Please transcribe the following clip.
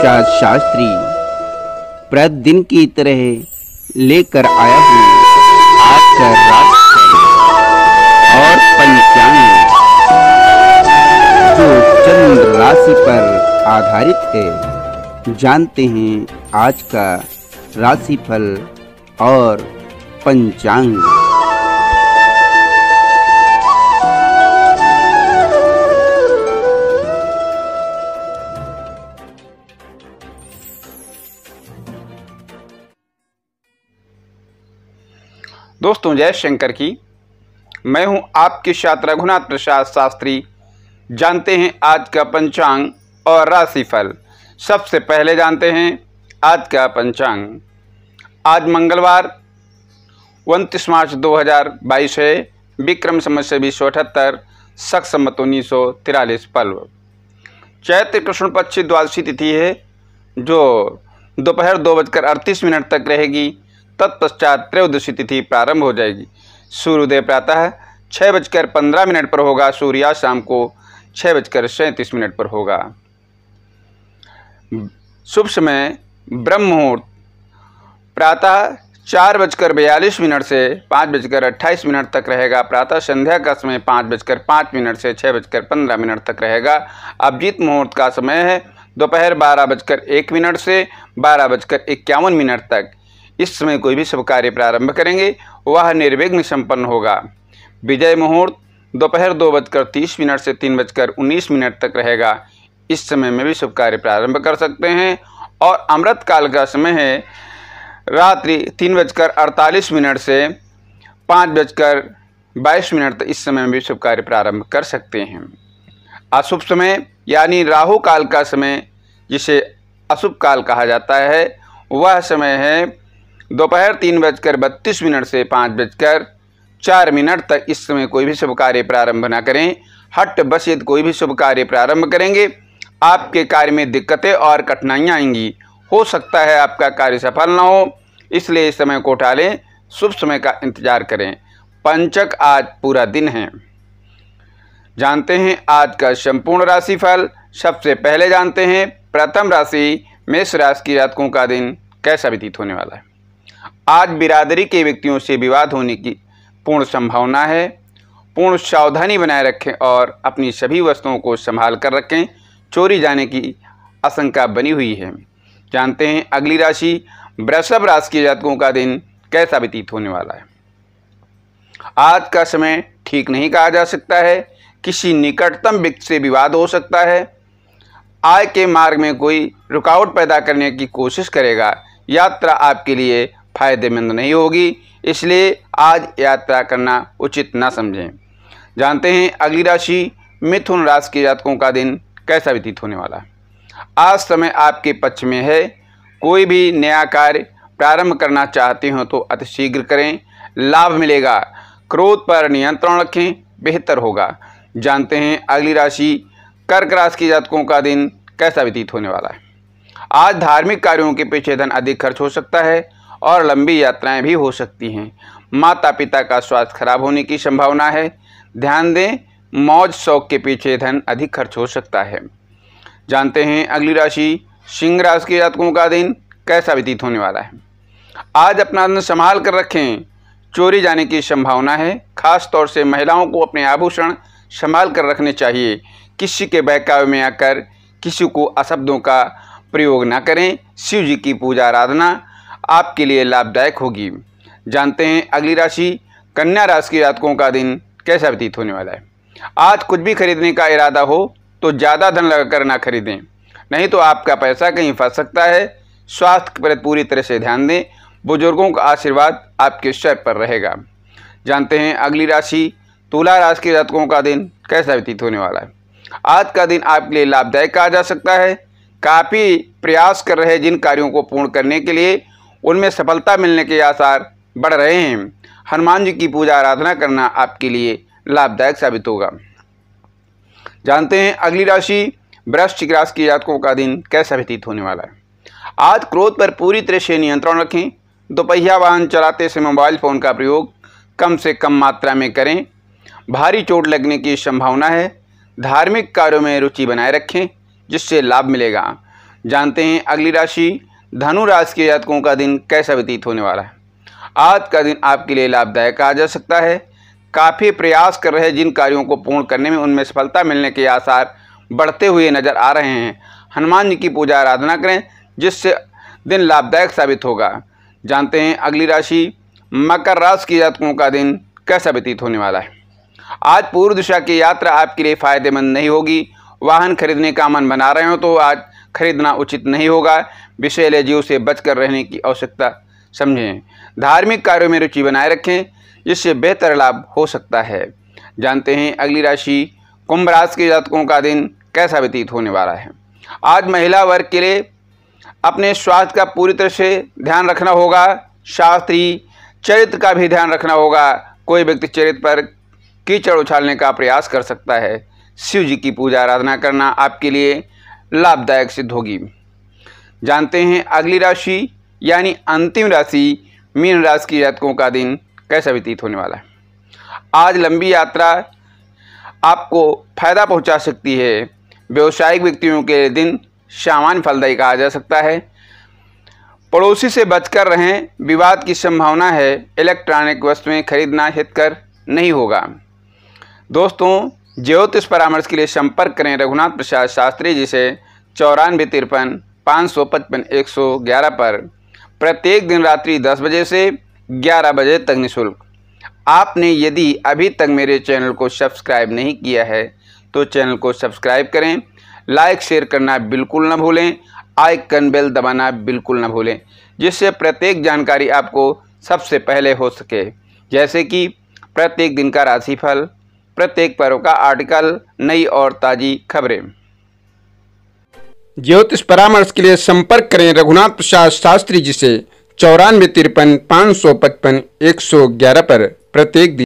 प्रसाद शास्त्री प्रतिदिन की तरह लेकर आया हूँ आपका राज और पंचांग जो चंद्र राशि पर आधारित है जानते हैं आज का राशिफल और पंचांग दोस्तों जय शंकर की मैं हूं आपके साथ रघुनाथ प्रसाद शास्त्री जानते हैं आज का पंचांग और राशिफल सबसे पहले जानते हैं आज का पंचांग आज मंगलवार उनतीस मार्च 2022 है विक्रम समस्या बीस सौ अठहत्तर शख सम्मत उन्नीस सौ तिरालीस पल्व चैत्र कृष्ण पक्ष द्वादशी तिथि है जो दोपहर दो बजकर अड़तीस मिनट तक रहेगी तत्पश्चात त्रयोदशी तिथि प्रारंभ हो जाएगी सूर्योदय प्रातः छः बजकर पंद्रह मिनट पर होगा सूर्या शाम को छः बजकर सैंतीस मिनट पर होगा शुभ समय ब्रह्म मुहूर्त प्रातः चार बजकर बयालीस मिनट से पाँच बजकर अट्ठाईस मिनट तक रहेगा प्रातः संध्या का समय पाँच बजकर पाँच मिनट से छः बजकर पंद्रह मिनट तक रहेगा अभिजीत मुहूर्त का समय है दोपहर बारह बजकर एक मिनट से बारह बजकर इक्यावन मिनट तक इस समय कोई भी शुभ कार्य प्रारंभ करेंगे वह निर्विघ्न संपन्न होगा विजय मुहूर्त दोपहर दो, बजकर तीस मिनट से तीन बजकर उन्नीस मिनट तक रहेगा इस समय में भी शुभ कार्य प्रारंभ कर सकते हैं और अमृत काल का समय है रात्रि तीन बजकर अड़तालीस मिनट से पाँच बजकर बाईस मिनट तक इस समय में भी शुभ कार्य प्रारंभ कर सकते हैं अशुभ समय यानी राहु काल का समय जिसे अशुभ काल कहा जाता है वह समय है दोपहर तीन बजकर बत्तीस मिनट से पाँच बजकर चार मिनट तक इस समय कोई भी शुभ कार्य प्रारंभ ना करें हट बस यदि कोई भी शुभ कार्य प्रारंभ करेंगे आपके कार्य में दिक्कतें और कठिनाइयाँ आएंगी हो सकता है आपका कार्य सफल ना हो इसलिए इस समय को उठा लें शुभ समय का इंतजार करें पंचक आज पूरा दिन है जानते हैं आज का संपूर्ण राशि फल सबसे पहले जानते हैं प्रथम राशि मेष राशि की जातकों का दिन कैसा व्यतीत होने वाला है आज बिरादरी के व्यक्तियों से विवाद होने की पूर्ण संभावना है पूर्ण सावधानी बनाए रखें और अपनी सभी वस्तुओं को संभाल कर रखें चोरी जाने की आशंका बनी हुई है जानते हैं अगली राशि वृषभ राशि के जातकों का दिन कैसा व्यतीत होने वाला है आज का समय ठीक नहीं कहा जा सकता है किसी निकटतम व्यक्ति से विवाद हो सकता है आय के मार्ग में कोई रुकावट पैदा करने की कोशिश करेगा यात्रा आपके लिए फायदेमंद नहीं होगी इसलिए आज यात्रा करना उचित ना समझें जानते हैं अगली राशि मिथुन राशि के जातकों का दिन कैसा व्यतीत होने वाला आज समय आपके पक्ष में है कोई भी नया कार्य प्रारंभ करना चाहते हो तो अतिशीघ्र करें लाभ मिलेगा क्रोध पर नियंत्रण रखें बेहतर होगा जानते हैं अगली राशि कर्क राशि के जातकों का दिन कैसा व्यतीत होने वाला है आज धार्मिक कार्यों के पीछे धन अधिक खर्च हो सकता है और लंबी यात्राएं भी हो सकती हैं माता पिता का स्वास्थ्य खराब होने की संभावना है ध्यान दें मौज शौक के पीछे धन अधिक खर्च हो सकता है जानते हैं अगली राशि सिंह राशि के जातकों का दिन कैसा व्यतीत होने वाला है आज अपना धन संभाल कर रखें चोरी जाने की संभावना है खास तौर से महिलाओं को अपने आभूषण संभाल कर रखने चाहिए किसी के बहकावे में आकर किसी को अशब्दों का प्रयोग न करें शिव जी की पूजा आराधना आपके लिए लाभदायक होगी जानते हैं अगली राशि कन्या राशि के जातकों का दिन कैसा व्यतीत होने वाला है आज कुछ भी खरीदने का इरादा हो तो ज़्यादा धन लगाकर ना खरीदें नहीं तो आपका पैसा कहीं फंस सकता है स्वास्थ्य पर पूरी तरह से ध्यान दें बुजुर्गों का आशीर्वाद आपके शर पर रहेगा जानते हैं अगली राशि तुला राशि के जातकों का दिन कैसा व्यतीत होने वाला है आज का दिन आपके लिए लाभदायक कहा जा सकता है काफ़ी प्रयास कर रहे जिन कार्यों को पूर्ण करने के लिए उनमें सफलता मिलने के आसार बढ़ रहे हैं हनुमान जी की पूजा आराधना करना आपके लिए लाभदायक साबित होगा जानते हैं अगली राशि वृश्चिक राशि के जातकों का दिन कैसा व्यतीत होने वाला है आज क्रोध पर पूरी तरह से नियंत्रण रखें दोपहिया वाहन चलाते समय मोबाइल फ़ोन का प्रयोग कम से कम मात्रा में करें भारी चोट लगने की संभावना है धार्मिक कार्यों में रुचि बनाए रखें जिससे लाभ मिलेगा जानते हैं अगली राशि धनु राशि के जातकों का दिन कैसा व्यतीत होने वाला है आज का दिन आपके लिए लाभदायक कहा जा सकता है काफ़ी प्रयास कर रहे जिन कार्यों को पूर्ण करने में उनमें सफलता मिलने के आसार बढ़ते हुए नजर आ रहे हैं हनुमान जी की पूजा आराधना करें जिससे दिन लाभदायक साबित होगा जानते हैं अगली राशि मकर राशि के जातकों का दिन कैसा व्यतीत होने वाला है आज पूर्व दिशा की यात्रा आपके लिए फायदेमंद नहीं होगी वाहन खरीदने का मन बना रहे हो तो आज खरीदना उचित नहीं होगा विषैले जीव से बचकर रहने की आवश्यकता समझें धार्मिक कार्यों में रुचि बनाए रखें जिससे बेहतर लाभ हो सकता है जानते हैं अगली राशि कुंभ राशि के जातकों का दिन कैसा व्यतीत होने वाला है आज महिला वर्ग के लिए अपने स्वास्थ्य का पूरी तरह से ध्यान रखना होगा शास्त्री चरित्र का भी ध्यान रखना होगा कोई व्यक्ति चरित्र पर कीचड़ उछालने का प्रयास कर सकता है शिव जी की पूजा आराधना करना आपके लिए लाभदायक सिद्ध होगी जानते हैं अगली राशि यानी अंतिम राशि मीन राशि की जातकों का दिन कैसा व्यतीत होने वाला है आज लंबी यात्रा आपको फायदा पहुंचा सकती है व्यवसायिक व्यक्तियों के दिन सामान्य फलदायी कहा जा सकता है पड़ोसी से बचकर रहें विवाद की संभावना है इलेक्ट्रॉनिक वस्तुएं खरीदना हितकर नहीं होगा दोस्तों ज्योतिष परामर्श के लिए संपर्क करें रघुनाथ प्रसाद शास्त्री जी से चौरानवे तिरपन पाँच सौ पचपन एक सौ ग्यारह पर प्रत्येक दिन रात्रि दस बजे से ग्यारह बजे तक निःशुल्क आपने यदि अभी तक मेरे चैनल को सब्सक्राइब नहीं किया है तो चैनल को सब्सक्राइब करें लाइक शेयर करना बिल्कुल ना भूलें आइकन बेल दबाना बिल्कुल ना भूलें जिससे प्रत्येक जानकारी आपको सबसे पहले हो सके जैसे कि प्रत्येक दिन का राशिफल प्रत्येक पर्व का आर्टिकल नई और ताज़ी खबरें ज्योतिष परामर्श के लिए संपर्क करें रघुनाथ प्रसाद शास्त्री जी से चौरानवे तिरपन पाँच सौ पचपन एक सौ ग्यारह पर प्रत्येक दिन